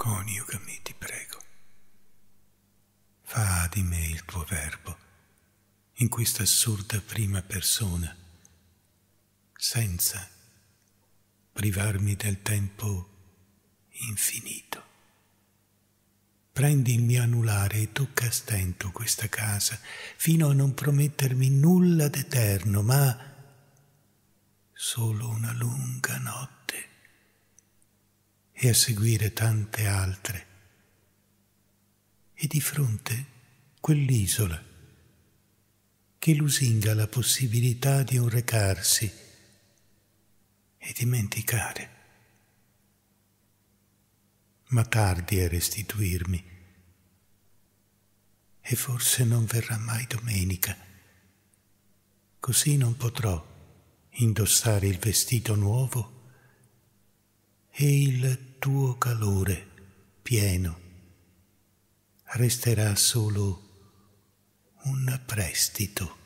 coniugami, ti prego. Fa di me il tuo verbo, in questa assurda prima persona, senza privarmi del tempo infinito. Prendi il mio anulare e tocca a stento questa casa, fino a non promettermi nulla d'eterno, ma solo una lunga notte e a seguire tante altre. E di fronte quell'isola che lusinga la possibilità di un recarsi e dimenticare. Ma tardi a restituirmi e forse non verrà mai domenica. Così non potrò indossare il vestito nuovo e il tuo calore pieno resterà solo un prestito.